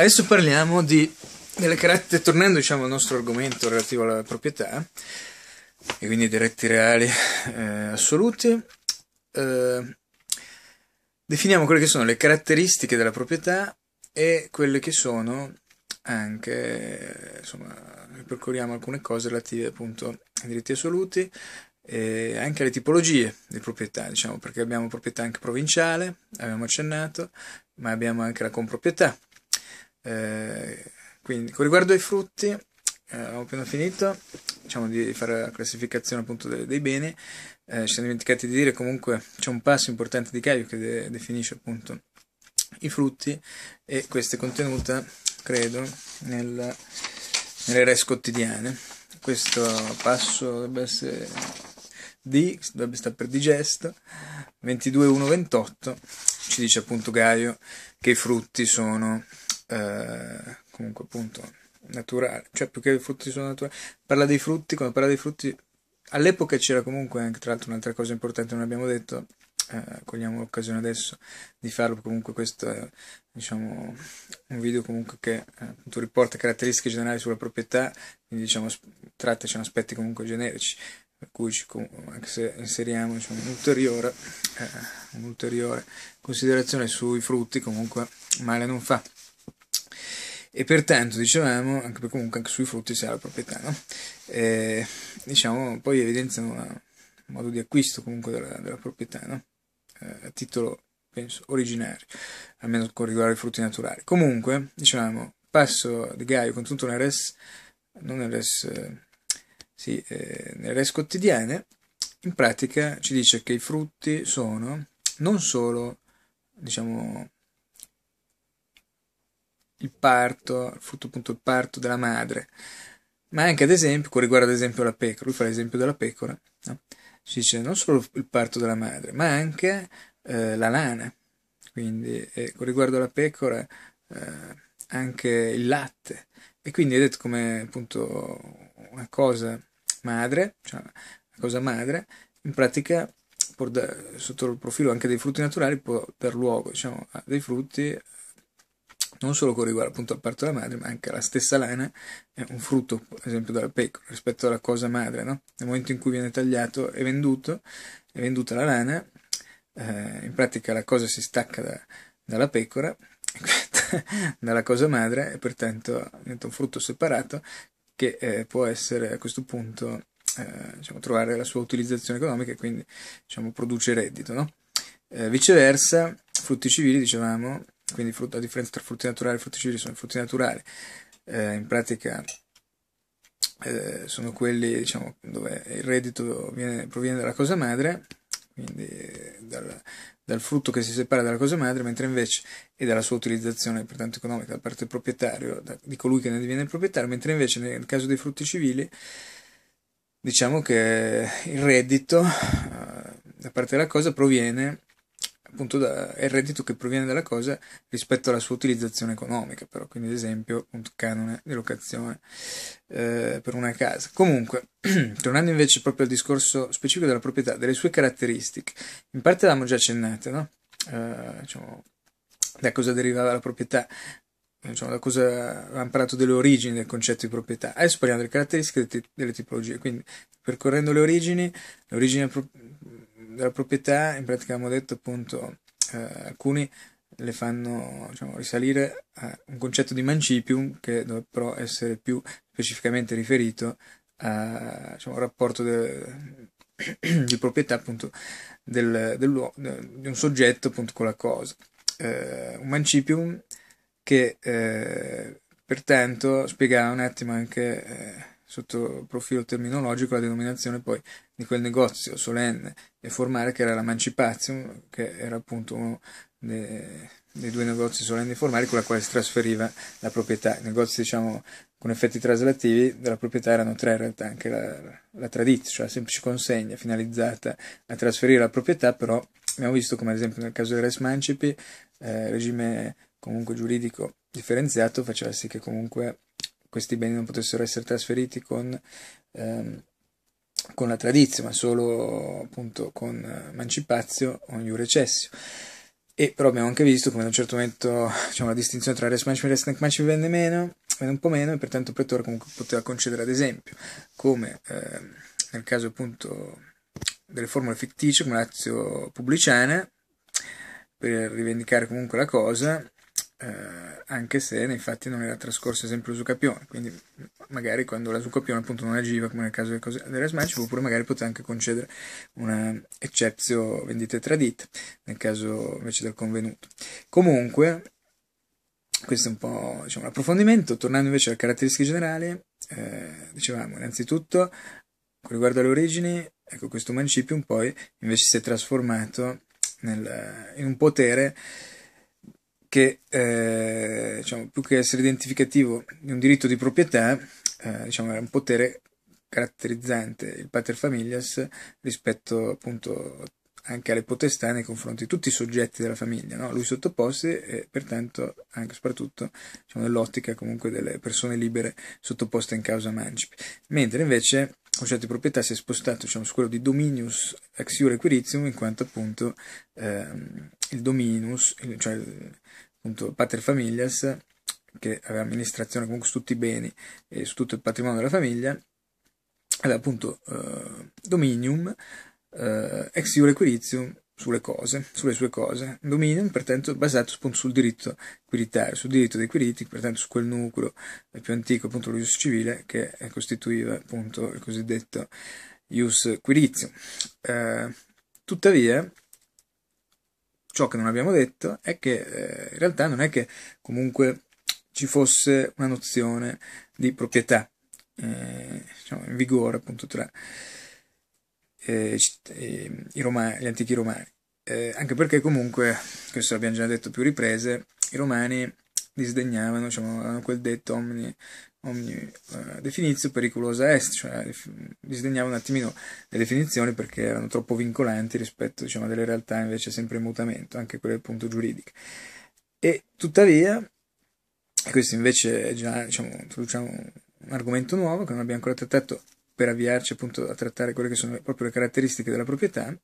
adesso parliamo di, delle caratteristiche, tornando diciamo, al nostro argomento relativo alla proprietà, e quindi dei retti reali eh, assoluti, eh, definiamo quelle che sono le caratteristiche della proprietà e quelle che sono anche, insomma, percorriamo alcune cose relative appunto ai diritti assoluti, e anche alle tipologie di proprietà, diciamo, perché abbiamo proprietà anche provinciale, abbiamo accennato, ma abbiamo anche la comproprietà, eh, quindi, con riguardo ai frutti, eh, abbiamo appena finito, diciamo di fare la classificazione appunto dei, dei beni. Eh, ci siamo dimenticati di dire comunque c'è un passo importante di Caio che de- definisce appunto i frutti e questa è contenuta, credo, nel, nelle res quotidiane. Questo passo dovrebbe essere D, dovrebbe stare per digesto, 22.1.28, ci dice appunto Gaio che i frutti sono eh, comunque appunto naturale, cioè più che i frutti sono naturali, parla dei frutti, quando parla dei frutti, all'epoca c'era comunque anche tra l'altro un'altra cosa importante, non abbiamo detto, eh, cogliamo l'occasione adesso di farlo comunque questo è diciamo, un video comunque che eh, appunto, riporta caratteristiche generali sulla proprietà, quindi diciamo trattaci aspetti comunque generici, per cui ci, anche se inseriamo diciamo, un'ulteriore, eh, un'ulteriore considerazione sui frutti comunque male non fa e pertanto dicevamo, anche perché comunque anche sui frutti si ha la proprietà, no? eh, diciamo, poi evidenziano un modo di acquisto comunque della, della proprietà, no? eh, a titolo, penso, originario, almeno con riguardo ai frutti naturali. Comunque, diciamo, passo di Gaio con tutto nel non nel res, eh, sì, eh, nel res quotidiane, in pratica ci dice che i frutti sono non solo, diciamo, il parto, fu appunto il parto della madre, ma anche ad esempio, con riguardo ad esempio alla pecora, lui fa l'esempio della pecora, no? si dice non solo il parto della madre, ma anche eh, la lana, quindi eh, con riguardo alla pecora eh, anche il latte, e quindi è detto come appunto una cosa madre, cioè una cosa madre, in pratica sotto il profilo anche dei frutti naturali può dar luogo diciamo, a dei frutti non solo con riguardo appunto al parto della madre, ma anche alla stessa lana, è un frutto, per esempio, dalla pecora rispetto alla cosa madre, no? Nel momento in cui viene tagliato e venduto, è venduta la lana, eh, in pratica la cosa si stacca da, dalla pecora, dalla cosa madre, e pertanto diventa un frutto separato che eh, può essere a questo punto eh, diciamo, trovare la sua utilizzazione economica e quindi diciamo, produce reddito. No? Eh, viceversa, frutti civili, dicevamo, quindi frutta, la differenza tra frutti naturali e frutti civili sono i frutti naturali, eh, in pratica eh, sono quelli diciamo, dove il reddito viene, proviene dalla cosa madre, quindi dal, dal, frutto che si separa dalla cosa madre, mentre invece e dalla sua utilizzazione pertanto economica da parte del proprietario, da, di colui che ne diviene il proprietario, mentre invece nel caso dei frutti civili diciamo che il reddito eh, da parte della cosa proviene appunto da, il reddito che proviene dalla cosa rispetto alla sua utilizzazione economica, però quindi ad esempio un canone di locazione eh, per una casa. Comunque, tornando invece proprio al discorso specifico della proprietà, delle sue caratteristiche, in parte l'abbiamo già accennate, no? Eh, diciamo, da cosa derivava la proprietà, diciamo, da cosa avevamo parlato delle origini del concetto di proprietà. Adesso parliamo delle caratteristiche delle, tipologie, quindi percorrendo le origini, le origini della proprietà, in pratica abbiamo detto appunto, eh, alcuni le fanno diciamo, risalire a un concetto di mancipium che dovrebbe però essere più specificamente riferito diciamo, al diciamo, rapporto de, di proprietà appunto del, del, di un soggetto appunto con la cosa. Eh, un mancipium che eh, pertanto spiegava un attimo anche eh, sotto profilo terminologico la denominazione poi di quel negozio solenne e formale che era la Mancipazio, che era appunto uno dei, dei due negozi solenni e formali con la quale si trasferiva la proprietà. I negozi, diciamo, con effetti traslativi della proprietà erano tre in realtà, anche la, la tradizio, cioè la semplice consegna finalizzata a trasferire la proprietà, però abbiamo visto come ad esempio nel caso del Res Mancipi, eh, regime comunque giuridico differenziato faceva sì che comunque questi beni non potessero essere trasferiti con, ehm, con la tradizione, ma solo appunto con eh, mancipazio o in recessio. E però abbiamo anche visto come ad un certo momento diciamo, la distinzione tra res manci e res manci venne meno, venne un po' meno, e pertanto il pretore comunque poteva concedere ad esempio, come ehm, nel caso appunto delle formule fittizie, come l'azio pubblicana, per rivendicare comunque la cosa, eh, anche se infatti non era trascorso ad esempio l'usucapione, quindi magari quando l'usucapione appunto non agiva, come nel caso delle smash oppure magari poteva anche concedere una eccezio vendite tradite, nel caso invece del convenuto. Comunque, questo è un po' diciamo, l'approfondimento, tornando invece alle caratteristiche generali, eh, dicevamo innanzitutto, con riguardo alle origini, ecco questo mancipium poi invece si è trasformato nel, in un potere che eh, diciamo, più che essere identificativo di un diritto di proprietà, eh, diciamo, era un potere caratterizzante il pater familias rispetto appunto anche alle potestà nei confronti di tutti i soggetti della famiglia, no? lui sottoposti e pertanto anche e soprattutto diciamo, nell'ottica comunque delle persone libere sottoposte in causa mancipi, mentre invece concetto di proprietà si è spostato diciamo, su quello di dominius ex iure in quanto appunto ehm, il dominus, cioè il, appunto pater familias, che aveva amministrazione comunque su tutti i beni e su tutto il patrimonio della famiglia, aveva appunto eh, dominium eh, ex iure sulle cose, sulle sue cose. Dominium, pertanto, basato appunto sul diritto quiritario, sul diritto dei quiriti, pertanto su quel nucleo eh, più antico, appunto, lo ius civile, che eh, costituiva appunto il cosiddetto ius quiritium. Eh, tuttavia, ciò che non abbiamo detto è che eh, in realtà non è che comunque ci fosse una nozione di proprietà eh, diciamo, in vigore appunto tra eh, eh Roma, gli antichi romani, eh, anche perché comunque, questo l'abbiamo già detto più riprese, i romani disdegnavano, diciamo, avevano quel detto omni, omni eh, definizio pericolosa est, cioè disdegnavano un attimino le definizioni perché erano troppo vincolanti rispetto diciamo, a delle realtà invece sempre in mutamento, anche quelle appunto giuridiche. E tuttavia, questo invece è già diciamo, un argomento nuovo che non abbiamo ancora trattato per avviarci appunto a trattare quelle che sono proprio le caratteristiche della proprietà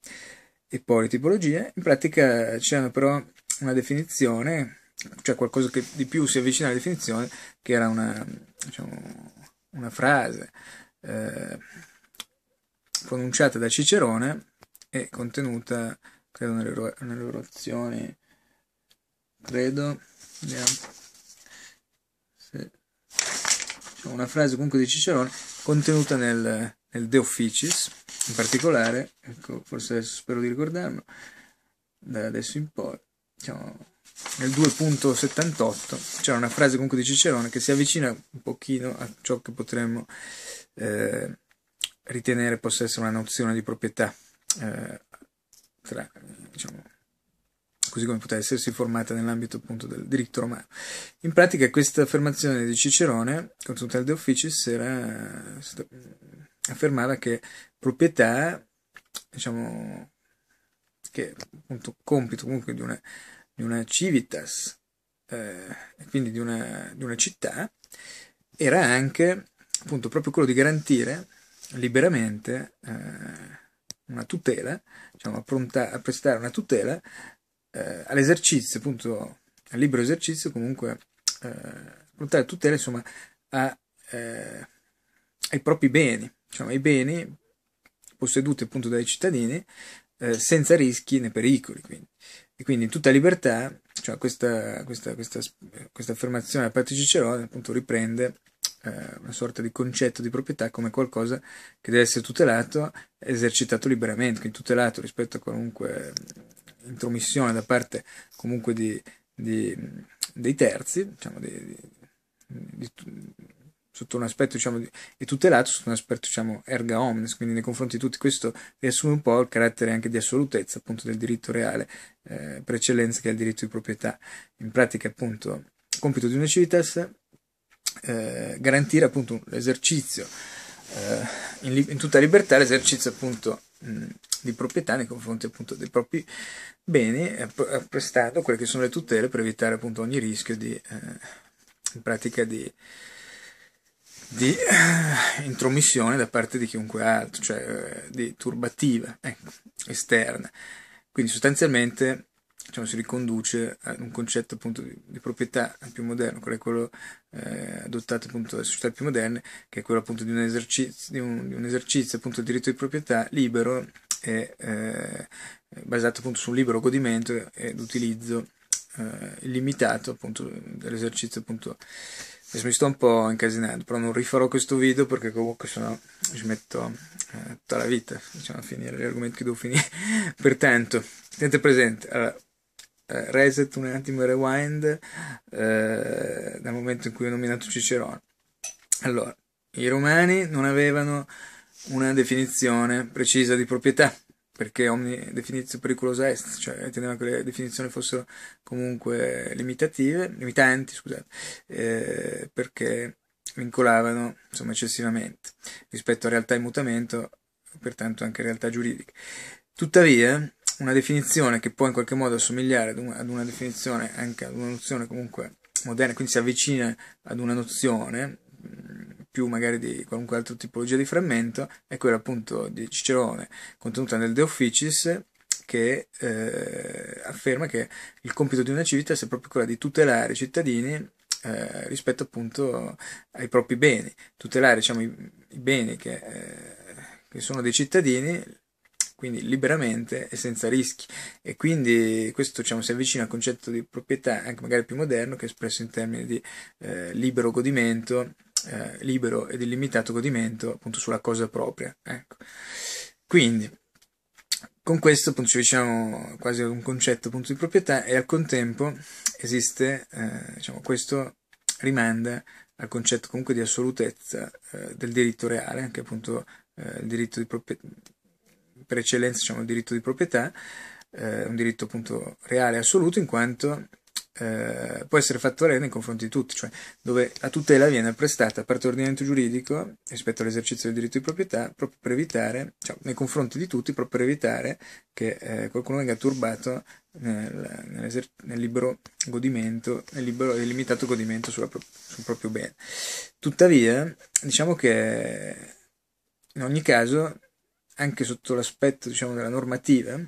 e poi le tipologie, in pratica c'è però una definizione, cioè qualcosa che di più si avvicina alla definizione, che era una, diciamo, una frase eh, pronunciata da Cicerone e contenuta, credo, nelle, nelle orazioni, credo, vediamo, se, diciamo, una frase comunque di Cicerone contenuta nel, nel De Officis, in particolare, ecco, forse spero di ricordarlo, da adesso in poi, diciamo, nel 2.78 c'era una frase comunque di Cicerone che si avvicina un pochino a ciò che potremmo eh, ritenere possa essere una nozione di proprietà eh, tra, diciamo, così come poteva essersi formata nell'ambito appunto del diritto romano. In pratica questa affermazione di Cicerone, con consultare de officis, era, eh, mm, affermava che proprietà, diciamo, che è appunto compito comunque di una, di una civitas, eh, quindi di una, di una città, era anche appunto proprio quello di garantire liberamente eh, una tutela, diciamo, a, pronta, a prestare una tutela eh, all'esercizio, appunto, al libero esercizio, comunque, eh, lottare tutela, insomma, a, eh, ai propri beni, diciamo, ai beni posseduti appunto dai cittadini, eh, senza rischi né pericoli. Quindi. E quindi in tutta libertà, cioè questa, questa, questa, questa affermazione da parte di Cicerone appunto riprende eh, una sorta di concetto di proprietà come qualcosa che deve essere tutelato e esercitato liberamente, quindi tutelato rispetto a qualunque intromissione da parte comunque di, di, dei terzi, diciamo, di, sotto un aspetto diciamo, è tutelato, sotto un aspetto diciamo, erga omnes, quindi nei confronti di tutti. Questo riassume un po' il carattere anche di assolutezza appunto del diritto reale eh, per eccellenza che è il diritto di proprietà. In pratica appunto compito di una civitas eh, garantire appunto l'esercizio eh, in, in, tutta libertà, l'esercizio appunto mh, di proprietà nei confronti appunto dei propri beni, eh, eh, prestando quelle che sono le tutele per evitare appunto ogni rischio di, eh, in pratica di, di eh, intromissione da parte di chiunque altro, cioè eh, di turbativa ecco, esterna. Quindi sostanzialmente diciamo, si riconduce ad un concetto appunto di, di proprietà più moderno, quello eh, adottato appunto dalle società più moderne, che è quello appunto di un esercizio, di un, di un esercizio appunto del diritto di proprietà libero è eh, basato appunto su un libero godimento ed utilizzo eh, limitato appunto dell'esercizio appunto adesso mi sto un po' incasinando però non rifarò questo video perché comunque sennò ci metto eh, tutta la vita diciamo a finire gli argomenti che devo finire pertanto tenete presente allora, eh, reset un attimo e rewind eh, dal momento in cui ho nominato Cicerone allora i romani non avevano una definizione precisa di proprietà, perché omni definizione pericolosa est, cioè teneva che le definizioni fossero comunque limitative, limitanti, scusate, eh, perché vincolavano insomma, eccessivamente rispetto a realtà in mutamento, pertanto anche realtà giuridiche. Tuttavia, una definizione che può in qualche modo assomigliare ad una, ad una definizione, anche ad una nozione comunque moderna, quindi si avvicina ad una nozione, più magari di qualunque altra tipologia di frammento, è quella appunto di Cicerone contenuta nel De Officis che eh, afferma che il compito di una civiltà sia proprio quello di tutelare i cittadini eh, rispetto appunto ai propri beni, tutelare diciamo, i, i, beni che, eh, che sono dei cittadini quindi liberamente e senza rischi. E quindi questo diciamo, si avvicina al concetto di proprietà, anche magari più moderno, che è espresso in termini di eh, libero godimento eh, libero ed illimitato godimento appunto sulla cosa propria. Ecco. Quindi, con questo appunto ci avviciniamo quasi ad un concetto appunto di proprietà e al contempo esiste, eh, diciamo, questo rimanda al concetto comunque di assolutezza eh, del diritto reale, anche appunto eh, il diritto di proprietà, per eccellenza diciamo il diritto di proprietà, eh, un diritto appunto reale assoluto in quanto eh, può essere fattorevole nei confronti di tutti, cioè dove la tutela viene prestata a parte ordinamento giuridico rispetto all'esercizio del diritto di proprietà, proprio per evitare, cioè, nei confronti di tutti, proprio per evitare che eh, qualcuno venga turbato nel, nel, libero godimento, nel libero e limitato godimento pro, sul proprio bene. Tuttavia, diciamo che in ogni caso, anche sotto l'aspetto diciamo, della normativa,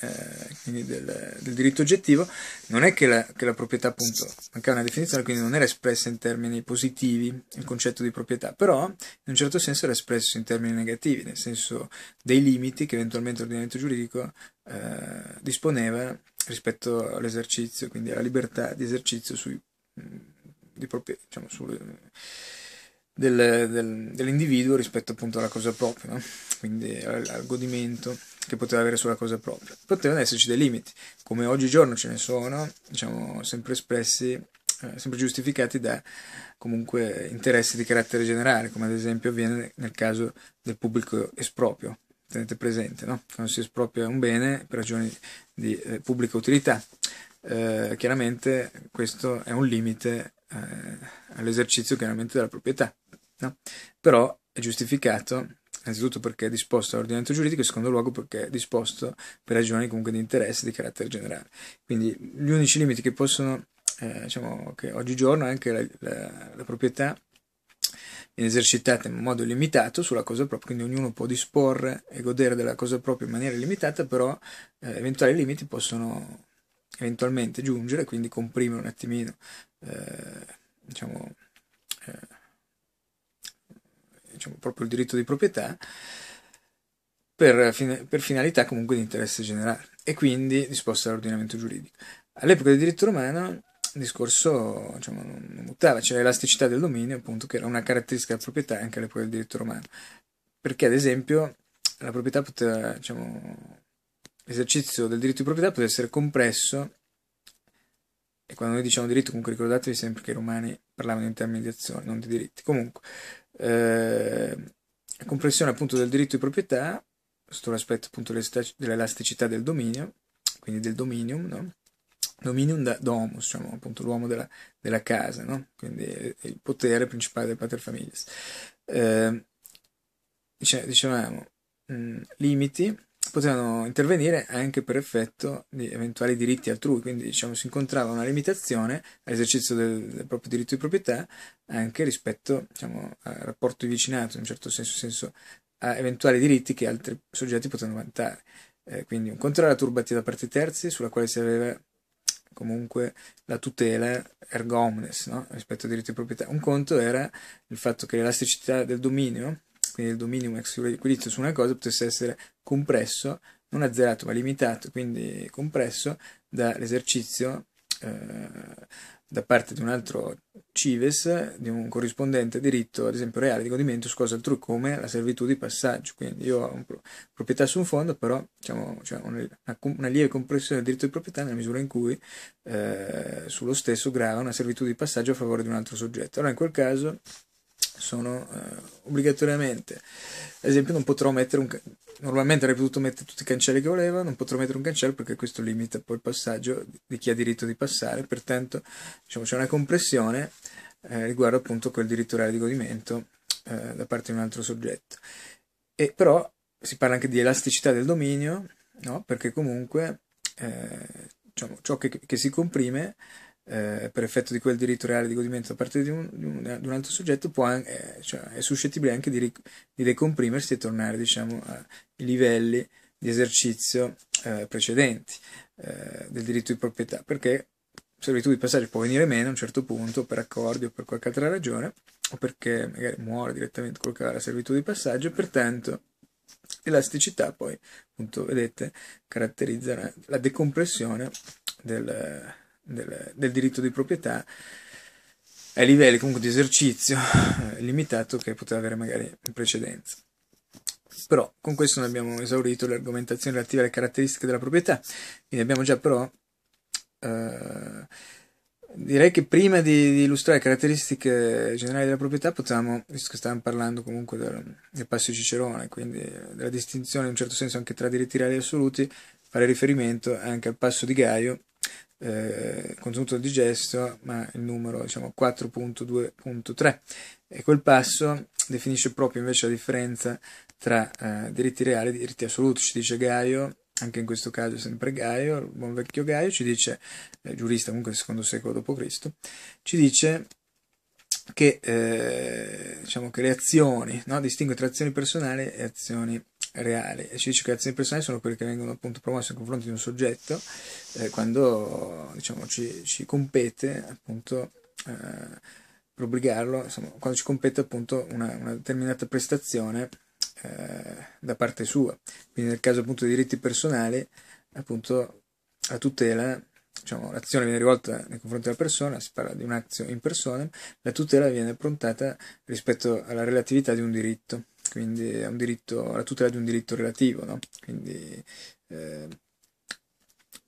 eh, quindi del, del, diritto oggettivo, non è che la, che la proprietà, appunto, mancava una definizione, quindi non era espressa in termini positivi il concetto di proprietà, però in un certo senso era espresso in termini negativi, nel senso dei limiti che eventualmente l'ordinamento giuridico eh, disponeva rispetto all'esercizio, quindi alla libertà di esercizio sui, di propria, diciamo, sul, del, del, dell'individuo rispetto appunto alla cosa propria, no? quindi al, al godimento che poteva avere sulla cosa propria. Potevano esserci dei limiti, come oggigiorno ce ne sono, diciamo, sempre espressi, eh, sempre giustificati da comunque interessi di carattere generale, come ad esempio avviene nel caso del pubblico esproprio. Tenete presente, no? Quando si espropria un bene per ragioni di eh, pubblica utilità. Eh, chiaramente questo è un limite eh, all'esercizio chiaramente della proprietà, no? però è giustificato innanzitutto perché è disposto all'ordinamento giuridico e in secondo luogo perché è disposto per ragioni comunque di interesse di carattere generale. Quindi gli unici limiti che possono, eh, diciamo che oggigiorno anche la, la, la proprietà viene esercitata in modo limitato sulla cosa propria, quindi ognuno può disporre e godere della cosa propria in maniera limitata, però eh, eventuali limiti possono eventualmente giungere, quindi comprimere un attimino, eh, diciamo, eh, diciamo, proprio il diritto di proprietà per, per finalità comunque di interesse generale e quindi disposta all'ordinamento giuridico. All'epoca del diritto romano il discorso diciamo, non mutava, c'era l'elasticità del dominio, appunto, che era una caratteristica della proprietà anche all'epoca del diritto romano, perché ad esempio la proprietà poteva, diciamo, l'esercizio del diritto di proprietà poteva essere compresso, e quando noi diciamo diritto, comunque ricordatevi sempre che i romani parlavano in termini di azione, non di diritti, comunque eh, comprensione appunto del diritto di proprietà, sotto l'aspetto appunto dell'elasticità del dominio, quindi del dominium, no? dominium da domus, diciamo appunto l'uomo della, della casa, no? quindi il potere principale del pater familias. Eh, dicevamo, mh, mm, limiti potevano intervenire anche per effetto di eventuali diritti altrui, quindi diciamo, si incontrava una limitazione all'esercizio del, del, proprio diritto di proprietà anche rispetto diciamo, al rapporto di vicinato, in un certo senso, senso, a eventuali diritti che altri soggetti potevano vantare. Eh, quindi un controllo alla turbativa da parte terzi sulla quale si aveva comunque la tutela ergo omnes no? rispetto ai diritti di proprietà. Un conto era il fatto che l'elasticità del dominio, quindi il dominio ex equilibrio su una cosa, potesse essere compresso, non azzerato ma limitato, quindi compresso dall'esercizio eh, da parte di un altro cives, di un corrispondente diritto, ad esempio reale, di godimento, su cosa altrui come la servitù di passaggio. Quindi io ho pro- proprietà su un fondo, però diciamo, cioè una, una, lieve compressione del diritto di proprietà nella misura in cui eh, sullo stesso grava una servitù di passaggio a favore di un altro soggetto. Allora in quel caso sono eh, obbligatoriamente. Ad esempio, non potrò mettere un. Normalmente avrei potuto mettere tutti i cancelli che voleva, non potrò mettere un cancello perché questo limita poi il passaggio di chi ha diritto di passare, pertanto diciamo, c'è una compressione eh, riguardo appunto quel diritto reale di godimento eh, da parte di un altro soggetto. E però si parla anche di elasticità del dominio, no? perché comunque eh, diciamo, ciò che, che si comprime eh, per effetto di quel diritto reale di godimento da parte di un, di un, di un altro soggetto, può, eh, cioè, è suscettibile anche di, di decomprimersi e tornare diciamo, ai livelli di esercizio eh, precedenti eh, del diritto di proprietà, perché servitù di passaggio può venire meno a un certo punto per accordi o per qualche altra ragione, o perché magari muore direttamente quel che era la servitù di passaggio, e pertanto l'elasticità poi, appunto, vedete, caratterizzerà la decompressione del del, del diritto di proprietà ai livelli comunque di esercizio eh, limitato che poteva avere magari in precedenza. Però con questo noi abbiamo esaurito le argomentazioni relative alle caratteristiche della proprietà, quindi abbiamo già però eh, direi che prima di, di, illustrare le caratteristiche generali della proprietà potevamo, visto che stavamo parlando comunque del, del passo Cicerone, quindi della distinzione in un certo senso anche tra diritti reali e assoluti, fare riferimento anche al passo di Gaio eh, contenuto di gesto, ma il numero diciamo 4.2.3 e quel passo definisce proprio invece la differenza tra eh, diritti reali e diritti assoluti, ci dice Gaio, anche in questo caso sempre Gaio, il buon vecchio Gaio, ci dice, eh, giurista comunque del secondo secolo d.C., ci dice che, eh, diciamo che le azioni, no? distingue tra azioni personali e azioni reale e ci dice che le azioni personali sono quelle che vengono appunto promosse nei confronti di un soggetto eh, quando diciamo ci, ci compete appunto eh, per obbligarlo insomma, quando ci compete appunto una, una determinata prestazione eh, da parte sua quindi nel caso appunto dei diritti personali appunto a tutela diciamo, l'azione viene rivolta nei confronti della persona, si parla di un'azione in persona, la tutela viene approntata rispetto alla relatività di un diritto, quindi a un diritto, alla tutela di un diritto relativo, no? quindi eh,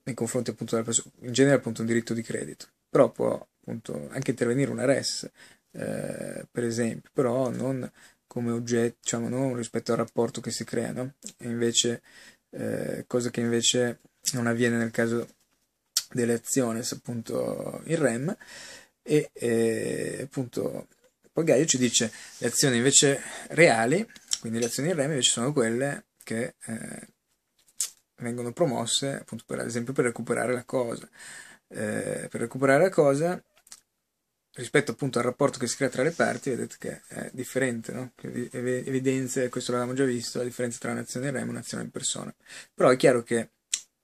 nei confronti appunto della persona, in genere appunto un diritto di credito, però può appunto anche intervenire una res, eh, per esempio, però non come oggetto, diciamo, non rispetto al rapporto che si crea, no? invece, eh, cosa che invece non avviene nel caso delle aziones appunto in REM e eh, appunto Pagaio ci dice le azioni invece reali, quindi le azioni in REM invece sono quelle che eh, vengono promosse appunto per, esempio per recuperare la cosa. Eh, per recuperare la cosa rispetto appunto al rapporto che si crea tra le parti, vedete che è differente, no? evidenzia, questo l'avevamo già visto, la differenza tra un'azione in REM e un'azione in persona. Però è chiaro che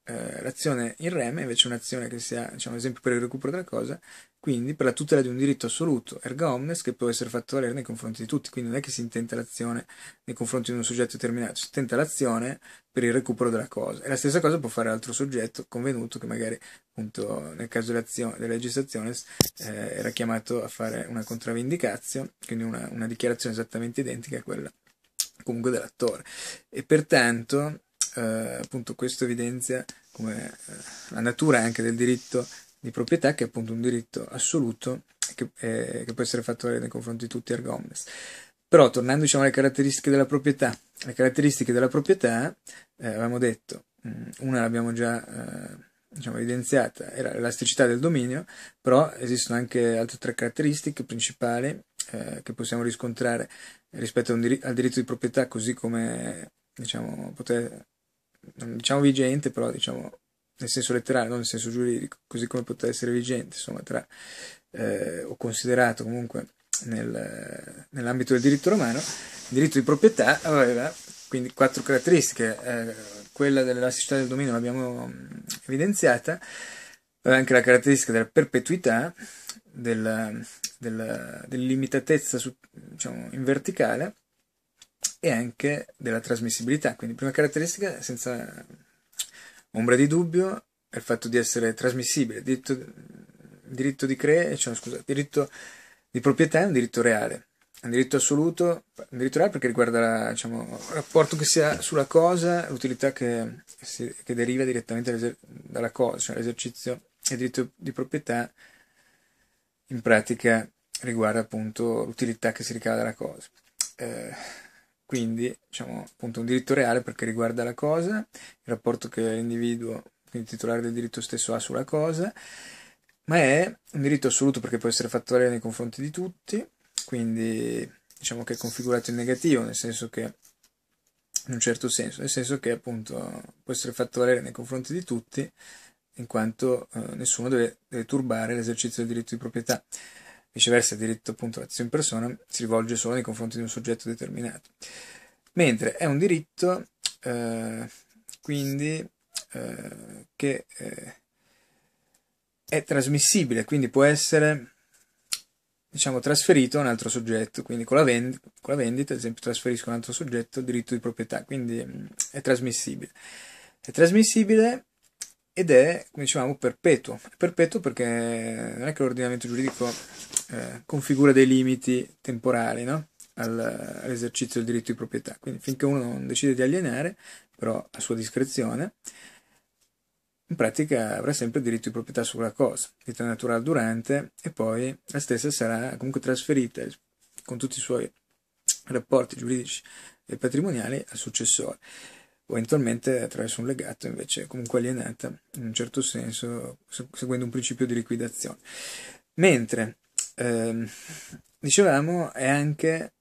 eh, l'azione in reme invece è un'azione che sia diciamo, esempio per il recupero della cosa, quindi per la tutela di un diritto assoluto, erga omnes, che può essere fatto valere nei confronti di tutti, quindi non è che si intenta l'azione nei confronti di un soggetto determinato, si intenta l'azione per il recupero della cosa. E la stessa cosa può fare l'altro soggetto convenuto che magari appunto nel caso della legislazione eh, era chiamato a fare una contravindicazio, quindi una, una dichiarazione esattamente identica a quella comunque dell'attore. E pertanto eh, appunto questo evidenzia come eh, la natura anche del diritto di proprietà, che è appunto un diritto assoluto che, eh, che può essere fatto nei confronti di tutti ergo omnes. Però tornando diciamo, alle caratteristiche della proprietà, le caratteristiche della proprietà, eh, avevamo detto, mm, una l'abbiamo già eh, diciamo, evidenziata, era l'elasticità del dominio, però esistono anche altre tre caratteristiche principali eh, che possiamo riscontrare rispetto dir- al diritto di proprietà, così come diciamo, poter non mm, diciamo vigente, però diciamo nel senso letterale, non nel senso giuridico, così come poteva essere vigente, insomma, tra, eh, o considerato comunque nel, nell'ambito del diritto romano, il diritto di proprietà aveva quindi quattro caratteristiche, eh, quella dell'elasticità del dominio l'abbiamo mm, evidenziata, aveva anche la caratteristica della perpetuità, della, della, dell'illimitatezza diciamo, in verticale, e anche della trasmissibilità. Quindi prima caratteristica, senza ombra di dubbio, è il fatto di essere trasmissibile. Diritto, diritto di cre- eh, cioè, scusa, diritto di proprietà è un diritto reale, è un diritto assoluto, un diritto reale perché riguarda diciamo, il rapporto che si ha sulla cosa, l'utilità che, si, che deriva direttamente dalla cosa, cioè l'esercizio del diritto di proprietà in pratica riguarda appunto l'utilità che si ricava dalla cosa. Eh, quindi, diciamo, appunto, un diritto reale perché riguarda la cosa, il rapporto che l'individuo, quindi il titolare del diritto stesso, ha sulla cosa, ma è un diritto assoluto perché può essere fatto valere nei confronti di tutti, quindi diciamo che è configurato in negativo, nel senso che in un certo senso, nel senso che appunto può essere fatto valere nei confronti di tutti, in quanto eh, nessuno deve, deve turbare l'esercizio del diritto di proprietà. Viceversa il diritto appunto all'azione in persona si rivolge solo nei confronti di un soggetto determinato. Mentre è un diritto eh, quindi eh, che eh, è trasmissibile, quindi può essere diciamo, trasferito a un altro soggetto, quindi con la, vend- con la, vendita, ad esempio, trasferisco a un altro soggetto il diritto di proprietà, quindi mh, mm, è trasmissibile. È trasmissibile ed è, come dicevamo, perpetuo. Perpetuo perché non è che l'ordinamento giuridico eh, configura dei limiti temporali no? Al, all'esercizio del diritto di proprietà, quindi finché uno non decide di alienare, però a sua discrezione, in pratica avrà sempre diritto di proprietà sulla cosa, diritto naturale durante, e poi la stessa sarà comunque trasferita con tutti i suoi rapporti giuridici e patrimoniali al successore o eventualmente attraverso un legato invece comunque alienata in un certo senso seguendo un principio di liquidazione. Mentre ehm, dicevamo è anche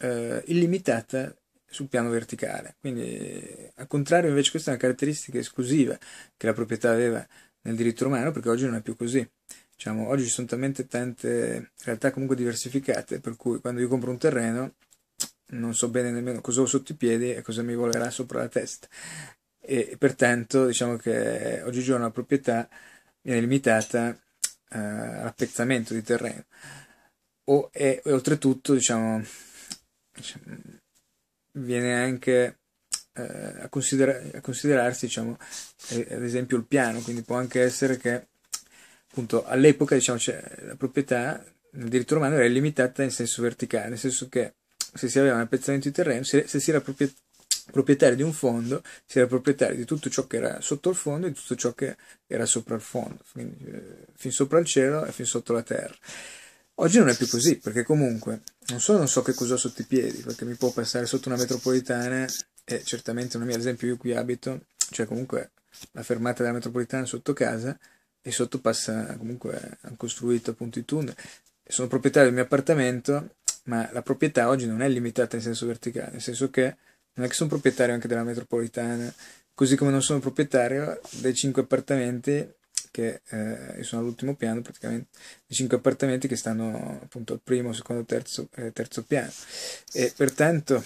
eh, illimitata sul piano verticale, quindi al contrario invece questa è una caratteristica esclusiva che la proprietà aveva nel diritto romano perché oggi non è più così. Diciamo, oggi ci sono talmente tante realtà comunque diversificate per cui quando io compro un terreno non so bene nemmeno cosa ho sotto i piedi e cosa mi volerà sopra la testa. E pertanto diciamo che oggigiorno la proprietà viene limitata eh, all'appezzamento di terreno o è, e oltretutto diciamo, diciamo, viene anche eh, a, considera- a, considerarsi diciamo, eh, ad esempio il piano, quindi può anche essere che appunto, all'epoca diciamo, la proprietà nel diritto romano era limitata in senso verticale, nel senso che se si aveva un appezzamento di terreno, se, se si era proprietario di un fondo, si era proprietario di tutto ciò che era sotto il fondo e di tutto ciò che era sopra il fondo, fin, eh, fin sopra il cielo e fin sotto la terra. Oggi non è più così, perché comunque non solo non so che cosa ho sotto i piedi, perché mi può passare sotto una metropolitana e certamente una mia, ad esempio io qui abito, cioè comunque la fermata della metropolitana sotto casa e sotto passa, comunque hanno costruito appunto i tunnel. Sono proprietario del mio appartamento ma la proprietà oggi non è limitata in senso verticale, nel senso che non è che sono proprietario anche della metropolitana, così come non sono proprietario dei cinque appartamenti che eh, sono all'ultimo piano praticamente, i cinque appartamenti che stanno appunto al primo, secondo, terzo, eh, terzo piano e pertanto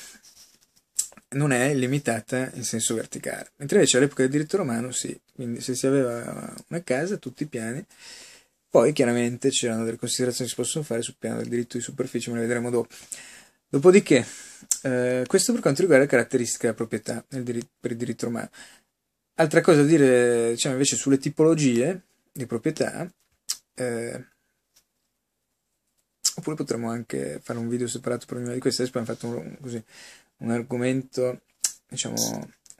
non è limitata in senso verticale, mentre invece all'epoca del diritto romano sì, quindi se si aveva una casa, tutti i piani, poi chiaramente c'erano delle considerazioni che si possono fare sul piano del diritto di superficie, ma le vedremo dopo. Dopodiché, eh, questo per quanto riguarda le caratteristiche della proprietà dir- per il diritto romano. Altra cosa da dire, diciamo invece, sulle tipologie di proprietà, eh, oppure potremmo anche fare un video separato per ognuna di queste, adesso abbiamo fatto un, così, un argomento, diciamo,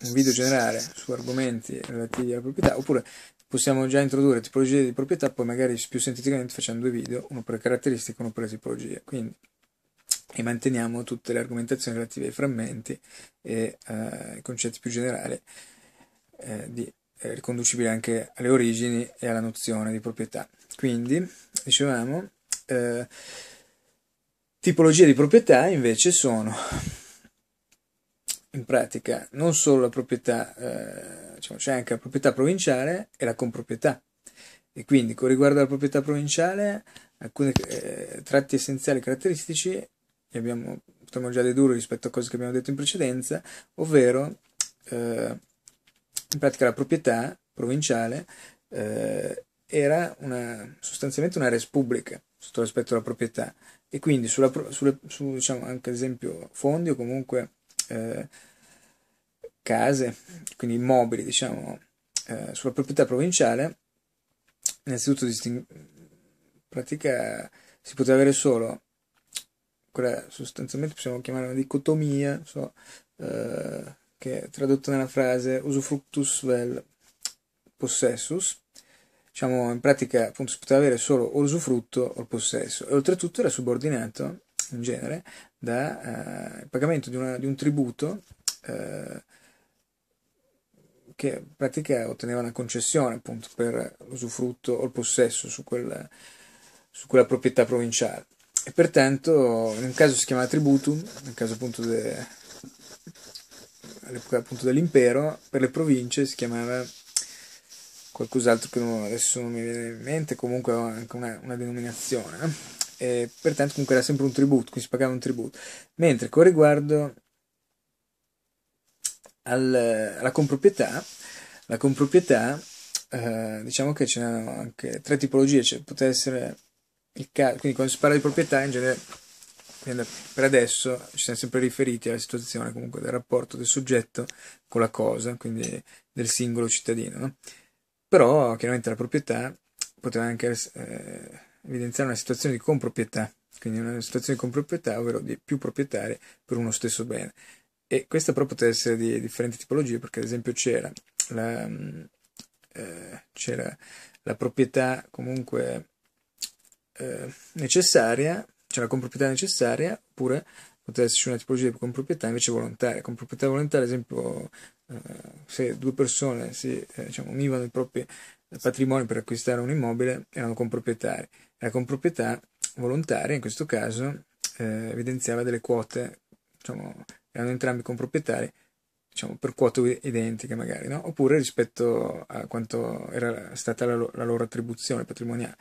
un video generale su argomenti relativi alla proprietà, oppure possiamo già introdurre tipologie di proprietà, poi magari più sinteticamente facendo due video, uno per le caratteristiche e uno per tipologia. Quindi, e manteniamo tutte le argomentazioni relative ai frammenti e eh, ai eh, concetti più generali, eh, di, eh, riconducibili anche alle origini e alla nozione di proprietà. Quindi, dicevamo, eh, tipologie di proprietà invece sono in pratica non solo la proprietà, eh, diciamo, c'è anche la proprietà provinciale e la comproprietà. E quindi con riguardo alla proprietà provinciale, alcuni eh, tratti essenziali caratteristici li abbiamo, potremmo già dedurre rispetto a cose che abbiamo detto in precedenza, ovvero eh, in pratica la proprietà provinciale eh, era una, sostanzialmente una res pubblica sotto l'aspetto della proprietà e quindi sulla, sulle, su diciamo, anche ad esempio fondi o comunque eh, case, quindi immobili, diciamo, eh, sulla proprietà provinciale, innanzitutto disting- in pratica si poteva avere solo quella sostanzialmente possiamo chiamare una dicotomia, so, eh, che tradotta nella frase usufructus vel possessus, diciamo in pratica appunto si poteva avere solo o l'usufrutto o il possesso, e oltretutto era subordinato in genere, dal eh, pagamento di, una, di, un tributo eh, che in pratica otteneva una concessione appunto per l'usufrutto o il possesso su, quel, su quella proprietà provinciale. E pertanto, in un caso si chiamava tributum, nel caso appunto de, all'epoca appunto dell'impero, per le province si chiamava qualcos'altro che non, adesso non mi viene in mente, comunque anche una, una denominazione eh, pertanto comunque era sempre un tributo, quindi si pagava un tributo. Mentre con riguardo al, alla comproprietà, la comproprietà eh, diciamo che c'erano anche tre tipologie, cioè poteva essere il caso, quindi quando si parla di proprietà in genere per adesso ci siamo sempre riferiti alla situazione comunque del rapporto del soggetto con la cosa, quindi del singolo cittadino, no? però chiaramente la proprietà poteva anche eh, evidenziare una situazione di comproprietà, quindi una situazione di comproprietà, ovvero di più proprietari per uno stesso bene. E questa però poteva essere di differenti tipologie, perché ad esempio c'era la, mm, eh, c'era la proprietà comunque eh, necessaria, c'era la comproprietà necessaria, oppure poteva esserci una tipologia di comproprietà invece volontaria. Comproprietà volontaria, ad esempio, eh, se due persone si eh, diciamo, univano i propri patrimoni per acquistare un immobile, erano comproprietari la comproprietà volontaria, in questo caso, eh, evidenziava delle quote, diciamo, erano entrambi comproprietari, diciamo, per quote identiche magari, no? oppure rispetto a quanto era stata la, lo- la loro attribuzione patrimoniale.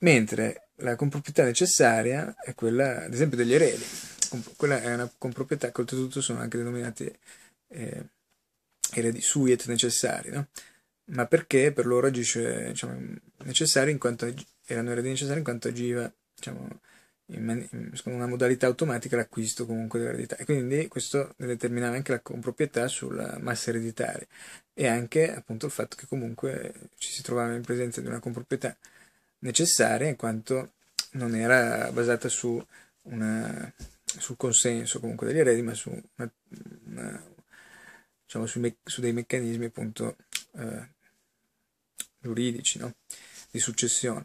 Mentre la comproprietà necessaria è quella, ad esempio, degli eredi. quella è una comproprietà che oltretutto sono anche denominati eh, eredi suiet necessari, no? ma perché per loro agisce diciamo, necessario in quanto ag- erano erede necessario in quanto agiva diciamo, in, in, con una modalità automatica l'acquisto comunque dell'eredità e quindi questo determinava anche la comproprietà sulla massa ereditaria e anche appunto il fatto che comunque ci si trovava in presenza di una comproprietà necessaria in quanto non era basata su una, sul consenso comunque degli eredi ma su, una, una, diciamo, su, me, su dei meccanismi appunto eh, giuridici no? di successione.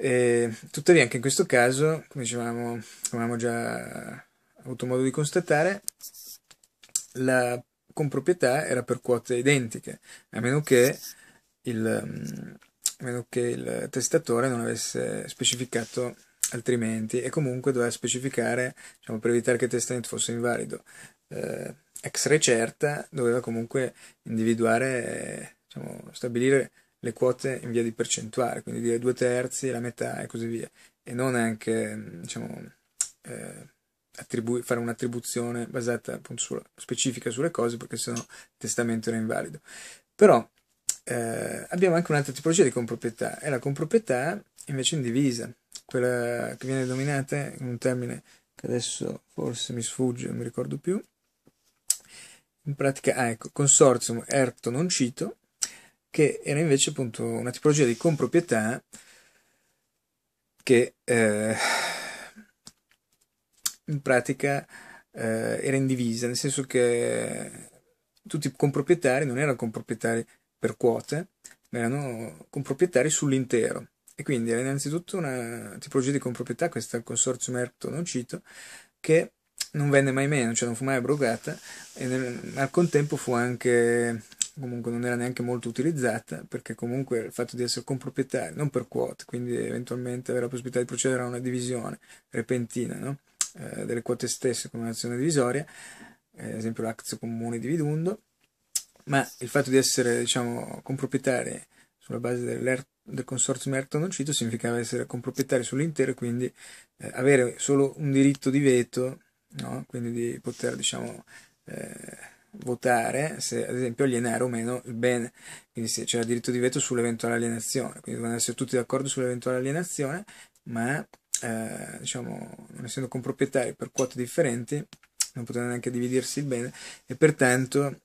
E, tuttavia, anche in questo caso, come dicevamo, come abbiamo già avuto modo di constatare, la comproprietà era per quote identiche, a meno che il, a meno che il testatore non avesse specificato altrimenti e comunque doveva specificare, diciamo, per evitare che il testamento fosse invalido, eh, ex recerta doveva comunque individuare, eh, diciamo, stabilire le quote in via di percentuale, quindi dire due terzi, la metà e così via, e non anche diciamo, eh, attribu- fare un'attribuzione basata appunto sulla, specifica sulle cose, perché sennò il testamento era invalido. Però eh, abbiamo anche un'altra tipologia di comproprietà, è la comproprietà invece indivisa, quella che viene denominata in un termine che adesso forse mi sfugge, non mi ricordo più. In pratica, ah, ecco, consorzium erto non cito, che era invece appunto una tipologia di comproprietà che eh, in pratica eh, era indivisa, nel senso che tutti i comproprietari non erano comproprietari per quote, ma erano comproprietari sull'intero. E quindi era innanzitutto una tipologia di comproprietà, questa consorzio consorzio non cito, che non venne mai meno, cioè non fu mai abrogata, e nel, al contempo fu anche comunque non era neanche molto utilizzata perché comunque il fatto di essere comproprietari, non per quote, quindi eventualmente avere la possibilità di procedere a una divisione repentina no? eh, delle quote stesse con un'azione divisoria, eh, ad esempio l'azio comune dividendo ma il fatto di essere diciamo, comproprietari sulla base del consorzio merito cito significava essere comproprietari sull'intero e quindi eh, avere solo un diritto di veto, no? quindi di poter diciamo, eh, votare se ad esempio alienare o meno il bene, quindi se c'è il diritto di veto sull'eventuale alienazione, quindi devono essere tutti d'accordo sull'eventuale alienazione, ma eh, diciamo, non essendo comproprietari per quote differenti, non potevano neanche dividersi il bene e pertanto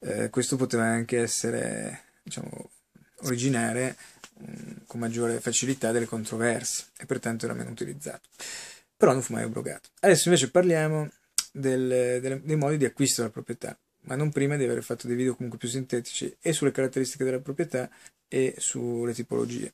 eh, questo poteva anche essere, diciamo, originare mm, con maggiore facilità delle controversie e pertanto era meno utilizzato. Però non fu mai abrogato. Adesso invece parliamo del, del, dei modi di acquisto della proprietà, ma non prima di aver fatto dei video comunque più sintetici e sulle caratteristiche della proprietà e sulle tipologie.